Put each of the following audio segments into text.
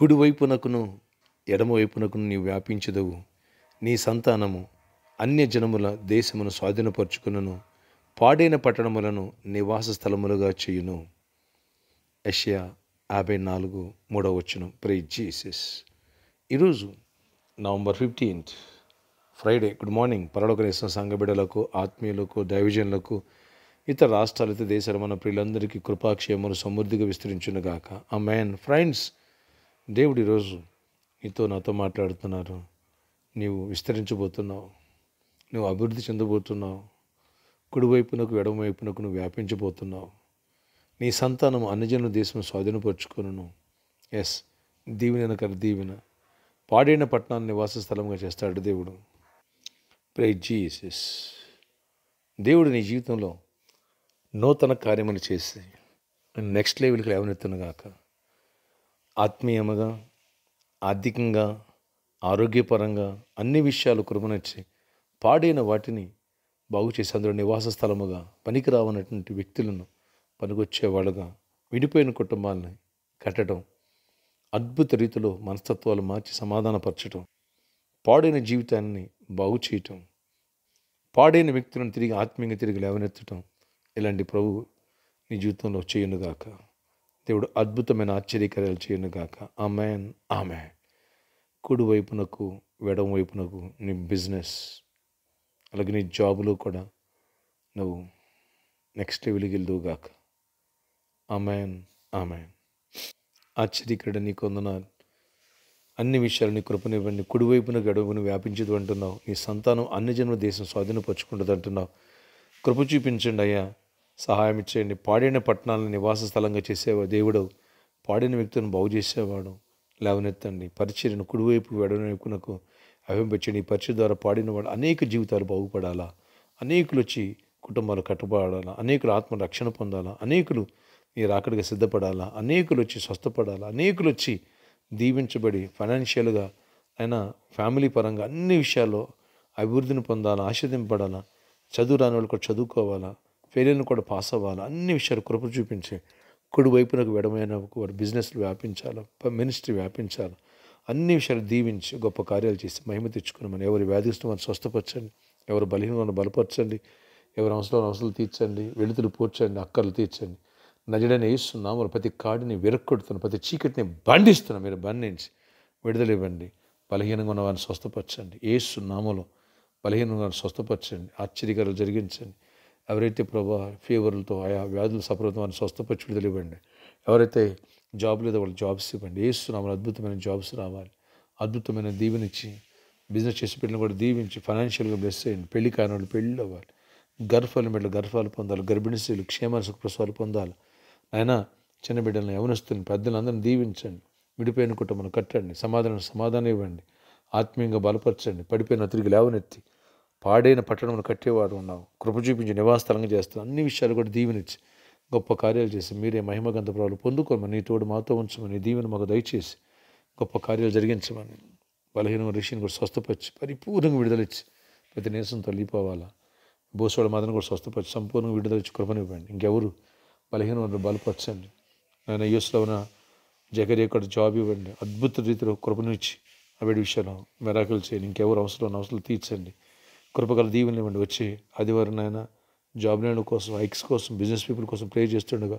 కుడివైపునకును ఎడమవైపునకును నీ వ్యాపించదవు నీ సంతానము అన్య జనముల దేశమును స్వాధీనపరుచుకును పాడైన పట్టణములను నివాస స్థలములుగా చేయును ఎషియా యాభై నాలుగు మూడవ వచ్చిన ప్రే జీసస్ ఈరోజు November fifteenth Friday good morning పరలోకనేసిన సంఘబిడలకు ఆత్మీయులకు డైవిజన్లకు ఇతర రాష్ట్రాలతో దేశాల మన ప్రియులందరికీ కృపాక్షేమను సమృద్ధిగా విస్తరించునుగాక ఆ మ్యాన్ ఫ్రెండ్స్ దేవుడు ఈరోజు నీతో నాతో మాట్లాడుతున్నారు నీవు విస్తరించబోతున్నావు నువ్వు అభివృద్ధి చెందబోతున్నావు కుడివైపునకు ఎడమవైపునకు నువ్వు వ్యాపించబోతున్నావు నీ సంతానం అన్నజనుల దేశం స్వాధీనపరుచుకును ఎస్ దీవెన కర దీవెన పాడైన పట్టణాన్ని నివాస స్థలంగా చేస్తాడు దేవుడు ప్రే జీసస్ దేవుడు నీ జీవితంలో నూతన కార్యములు చేసి నెక్స్ట్ లెవెల్కి లేవనెత్తును గాక ఆత్మీయముగా ఆర్థికంగా ఆరోగ్యపరంగా అన్ని విషయాలు కురుమనొచ్చి పాడైన వాటిని బాగు చేసి అందులో నివాస స్థలముగా పనికిరావనటువంటి వ్యక్తులను పనికొచ్చేవాళ్ళుగా విడిపోయిన కుటుంబాలని కట్టడం అద్భుత రీతిలో మనస్తత్వాలు మార్చి సమాధానపరచడం పాడైన జీవితాన్ని బాగు చేయటం పాడైన వ్యక్తులను తిరిగి ఆత్మీయంగా తిరిగి లేవనెత్తటం ఇలాంటి ప్రభు నీ జీవితంలో చేయనుగాక దేవుడు అద్భుతమైన ఆశ్చర్యకార్యాలు చేయనుగాక ఆమెన్ ఆమె కుడివైపునకు వైపునకు నీ బిజినెస్ అలాగే నీ జాబులో కూడా నువ్వు నెక్స్ట్ లెవెల్కి వెళ్దువుగాక ఆమెన్ ఆమెన్ ఆశ్చర్యకరణ నీ కొందనాలు అన్ని విషయాలు నీ కృపనివ్వండి కుడివైపున గడవును వ్యాపించదు అంటున్నావు నీ సంతానం అన్ని జన్మ దేశం స్వాధీనపరుచుకుంటుంది అంటున్నావు కృప చూపించండి అయ్యా సహాయం ఇచ్చేయండి పాడైన పట్టణాలను నివాస స్థలంగా చేసేవాడు దేవుడు పాడిన వ్యక్తులను బాగు చేసేవాడు లేవనెత్తండి పరిచర్ను కుడివైపు వెడవైపునకు అభింపించండి ఈ పరిచయం ద్వారా పాడిన వాడు అనేక జీవితాలు బాగుపడాలా అనేకులు వచ్చి కుటుంబాలు కట్టుబడాలా అనేకులు ఆత్మ రక్షణ పొందాలా అనేకులు మీరు అక్కడికి సిద్ధపడాలా అనేకులు వచ్చి స్వస్థపడాలా అనేకులు వచ్చి దీవించబడి ఫైనాన్షియల్గా అయినా ఫ్యామిలీ పరంగా అన్ని విషయాల్లో అభివృద్ధిని పొందాలా ఆశ్రదింపడాలా చదువు రాని వాళ్ళు కూడా చదువుకోవాలా ఫెయిల్యూర్ని కూడా పాస్ అవ్వాలి అన్ని విషయాలు కృప చూపించి కుడివైపునకు వెడమైన వారి బిజినెస్లు వ్యాపించాలి మినిస్ట్రీ వ్యాపించాలి అన్ని విషయాలు దీవించి గొప్ప కార్యాలు చేసి మహిమ తెచ్చుకున్నామని ఎవరు వ్యాధిస్తున్న వారిని స్వస్థపరచండి ఎవరు బలహీన బలపరచండి ఎవరు అవసరం అవసరాలు తీర్చండి వెళుతులు పూడ్చండి అక్కర్లు తీర్చండి నజడని మరి ప్రతి కాడిని విరక్కొడుతున్నాం ప్రతి చీకటిని బంధిస్తున్నాం మీరు బంధించి విడుదల ఇవ్వండి బలహీనంగా ఉన్న వారిని స్వస్థపరచండి ఏసు నామలో బలహీనంగా స్వస్థపరచండి ఆశ్చర్యకరాలు జరిగించండి ఎవరైతే ప్రభా ఫీవర్లతో ఆయా వ్యాధులు సఫలతో వారిని స్వస్థపరచుడు తెలివండి ఎవరైతే జాబ్ లేదో వాళ్ళు జాబ్స్ ఇవ్వండి వేస్తున్నాము అద్భుతమైన జాబ్స్ రావాలి అద్భుతమైన దీవెనిచ్చి బిజినెస్ చేసి పెట్టిన కూడా దీవించి ఫైనాన్షియల్గా బ్లెస్ చేయండి పెళ్లి వాళ్ళు పెళ్ళి అవ్వాలి గర్భాలు బిడ్డలు గర్భాలు పొందాలి గర్భిణీ స్త్రీలు క్షేమాలు సుఖప్రసాలు పొందాలి ఆయన చిన్న బిడ్డలను యవనస్తుని పెద్దలు అందరిని దీవించండి విడిపోయిన కుటుంబం కట్టండి సమాధానం సమాధానం ఇవ్వండి ఆత్మీయంగా బలపరచండి పడిపోయిన తిరిగి లేవనెత్తి పాడైన పట్టణమును కట్టేవారు ఉన్నావు కృప చూపించి నివాస స్థలంగా చేస్తూ అన్ని విషయాలు కూడా దీవెనిచ్చి గొప్ప కార్యాలు చేసి మీరే మహిమ గంధపురాలు పొందుకోమని నీ తోడు మాతో ఉంచమని దీవెన మాకు దయచేసి గొప్ప కార్యాలు జరిగించమని బలహీన ఋషిని కూడా స్వస్థపరిచి పరిపూర్ణంగా విడుదలిచ్చి ప్రతి నేసం తల్లిపోవాలా భూసోడ మాదని కూడా స్వస్థపరిచి సంపూర్ణంగా విడుదలిచ్చి కృపనివ్వండి ఇంకెవరు బలహీన వారిని బలపరచండి ఆయన యూస్లో ఉన్న జగరి ఎక్కడ జాబ్ ఇవ్వండి అద్భుత రీతిలో కృపనిచ్చి ఆ వేడి విషయాలు మెరాకులు చేయండి ఇంకెవరు అవసరం అవసరం తీర్చండి కృపగల ఇవ్వండి వచ్చి ఆదివారం నాయన జాబ్ లేని కోసం ఐక్స్ కోసం బిజినెస్ పీపుల్ కోసం ప్రే చేస్తుండగా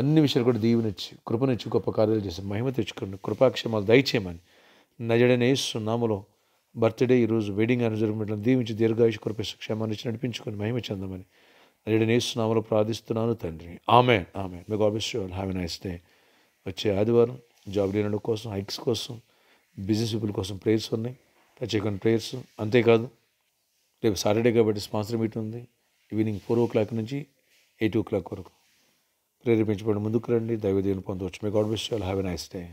అన్ని విషయాలు కూడా దీవునిచ్చి కృపనిచ్చి గొప్ప కార్యాలు చేసి మహిమ తెచ్చుకోండి కృపాక్షేమాలు దయచేయమని నజడనే సున్నాములో బర్త్డే ఈరోజు వెడ్డింగ్ అని మిమ్మల్ని దీవించి దీర్ఘాయుష కృప క్షేమాన్ని ఇచ్చి నడిపించుకొని మహిమ చెందమని నజడనే సున్నాములో ప్రార్థిస్తున్నాను తండ్రి ఆమె ఆమె మీకు ఆఫీస్ హ్యావ్ నైస్ డే వచ్చే ఆదివారం జాబ్ లేనడం కోసం హైక్స్ కోసం బిజినెస్ పీపుల్ కోసం ప్రేయర్స్ ఉన్నాయి ప్రత్యేకమైన ప్రేయర్స్ అంతేకాదు రేపు సాటర్డే కాబట్టి స్పాన్సర్ మీట్ ఉంది ఈవినింగ్ ఫోర్ ఓ క్లాక్ నుంచి ఎయిట్ ఓ క్లాక్ వరకు ప్రేరేపించబడి ముందుకు రండి దైవదేవుని పొందవచ్చు మే గాడ్ బెస్ట్ హ్యావ్ ఎ నైస్ డే